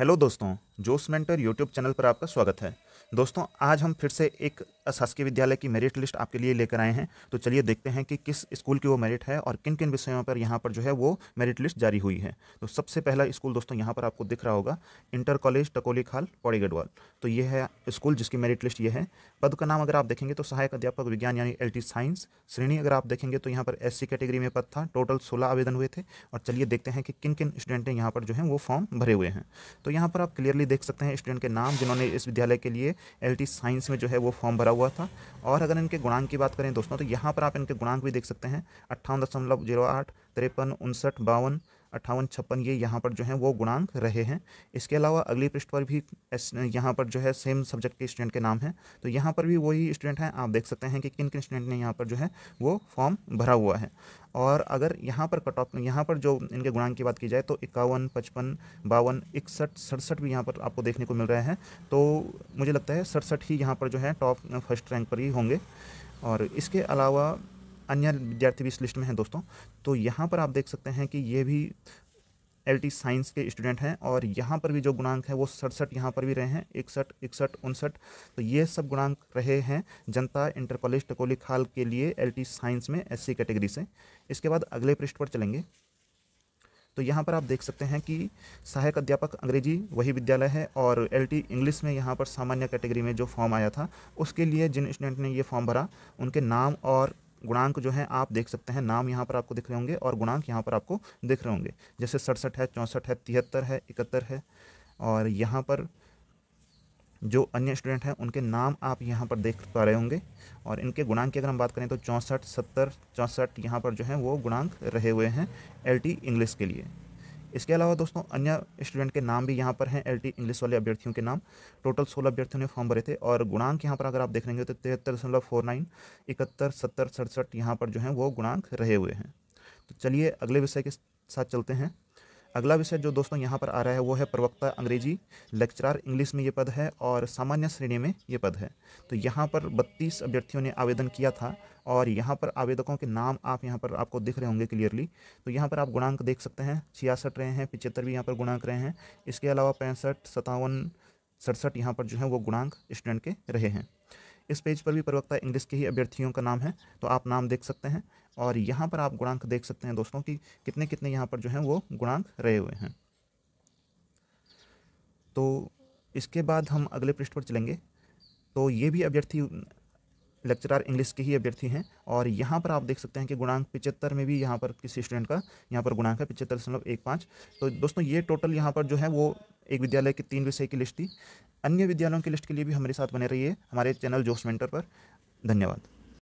hello दोस्तों जोश mentor YouTube channel पर आपका स्वागत है दोस्तों आज हम फिर से एक शासकीय विद्यालय की मेरिट लिस्ट आपके लिए लेकर आए हैं तो चलिए देखते हैं कि किस स्कूल की वो मेरिट है और किन किन विषयों पर यहाँ पर जो है वो मेरिट लिस्ट जारी हुई है तो सबसे पहला स्कूल दोस्तों यहाँ पर आपको दिख रहा होगा इंटर कॉलेज टकोली खाल पौड़ी गढ़वाल तो ये है स्कूल जिसकी मेरिट लिस्ट ये है पद का नाम अगर आप देखेंगे तो सहायक अध्यापक विज्ञान यानी एल साइंस श्रेणी अगर आप देखेंगे तो यहाँ पर एस कैटेगरी में पद था टोटल सोलह आवेदन हुए थे और चलिए देखते हैं कि किन किन स्टूडेंट ने यहाँ पर जो है वो फॉर्म भरे हुए हैं तो यहाँ पर आप क्लियरली भी देख सकते हैं स्टूडेंट के नाम जिन्होंने इस विद्यालय के लिए एल साइंस में जो है वो फॉर्म भरा हुआ था और अगर इनके गुणांक की बात करें दोस्तों तो यहाँ पर आप इनके गुणांक भी देख सकते हैं अट्ठावन दशमलव जीरो आठ तिरपन उनसठ बावन अट्ठावन छप्पन ये यहाँ पर जो है वो गुणांक रहे हैं इसके अलावा अगली पृष्ठ पर भी यहाँ पर जो है सेम सब्जेक्ट के स्टूडेंट के नाम हैं तो यहाँ पर भी वही स्टूडेंट हैं आप देख सकते हैं कि किन किन स्टूडेंट ने यहाँ पर जो है वो फॉर्म भरा हुआ है और अगर यहाँ पर कट ऑफ यहाँ पर जो इनके गुणांक की बात की जाए तो इक्यावन पचपन बावन इकसठ सड़सठ भी यहाँ पर आपको देखने को मिल रहे हैं तो मुझे लगता है सड़सठ ही यहाँ पर जो है टॉप फर्स्ट रैंक पर ही होंगे और इसके अलावा अन्य विद्यार्थी भी इस लिस्ट में हैं दोस्तों तो यहाँ पर आप देख सकते हैं कि ये भी एल साइंस के स्टूडेंट हैं और यहाँ पर भी जो गुणांक है वो सड़सठ यहाँ पर भी रहे हैं इकसठ इकसठ उनसठ तो ये सब गुणांक रहे हैं जनता इंटर कॉलेज टकोली खाल के लिए एल साइंस में एस कैटेगरी से इसके बाद अगले पृष्ठ पर चलेंगे तो यहाँ पर आप देख सकते हैं कि सहायक अध्यापक अंग्रेजी वही विद्यालय है और एल इंग्लिश में यहाँ पर सामान्य कैटेगरी में जो फॉर्म आया था उसके लिए जिन स्टूडेंट ने ये फॉर्म भरा उनके नाम और गुणांक जो है आप देख सकते हैं नाम यहाँ पर आपको दिख रहे होंगे और गुणांक यहाँ पर आपको दिख रहे होंगे जैसे सड़सठ है चौंसठ है तिहत्तर है इकहत्तर है और यहाँ पर जो अन्य स्टूडेंट हैं उनके नाम आप यहाँ पर देख पा रहे होंगे और इनके गुणांक की अगर हम बात करें तो चौंसठ सत्तर चौंसठ यहाँ पर जो है वो गुणांक रहे हुए हैं एल इंग्लिश के लिए इसके अलावा दोस्तों अन्य स्टूडेंट के नाम भी यहाँ पर हैं एल इंग्लिश वाले अभ्यर्थियों के नाम टोटल सोलह अभ्यर्थियों ने फॉर्म भरे थे और गुणांक यहाँ पर अगर आप देख लेंगे तो तिहत्तर दशमलव फोर नाइन इकहत्तर सत्तर सड़सठ यहाँ पर जो है वो गुणांक रहे हुए हैं तो चलिए अगले विषय के साथ चलते हैं अगला विषय जो दोस्तों यहाँ पर आ रहा है वो है प्रवक्ता अंग्रेजी लेक्चरार इंग्लिश में ये पद है और सामान्य श्रेणी में ये पद है तो यहाँ पर बत्तीस अभ्यर्थियों ने आवेदन किया था और यहाँ पर आवेदकों के नाम आप यहाँ पर आपको दिख रहे होंगे क्लियरली तो यहाँ पर आप गुणांक देख सकते हैं छियासठ रहे हैं पिचहत्तर भी यहाँ पर गुणांक रहे हैं इसके अलावा पैंसठ सतावन सड़सठ यहाँ पर जो है वो गुणांक स्टूडेंट के रहे हैं इस पेज पर भी प्रवक्ता इंग्लिश के ही अभ्यर्थियों का नाम है तो आप नाम देख सकते हैं और यहाँ पर आप गुणांक देख सकते हैं दोस्तों कि कितने कितने यहाँ पर जो हैं वो गुणांक रहे हुए हैं तो इसके बाद हम अगले पृष्ठ पर चलेंगे तो ये भी अभ्यर्थी लेक्चरार इंग्लिश के ही अभ्यर्थी हैं और यहाँ पर आप देख सकते हैं कि गुणांक पिचहत्तर में भी यहाँ पर किसी स्टूडेंट का यहाँ पर गुणांक है पिचहत्तर दशमलव एक पाँच तो दोस्तों ये टोटल यहाँ पर जो है वो एक विद्यालय के तीन विषय की लिस्ट थी अन्य विद्यालयों की लिस्ट के लिए भी हमारे साथ बने रहिए हमारे चैनल जोश मेंटर पर धन्यवाद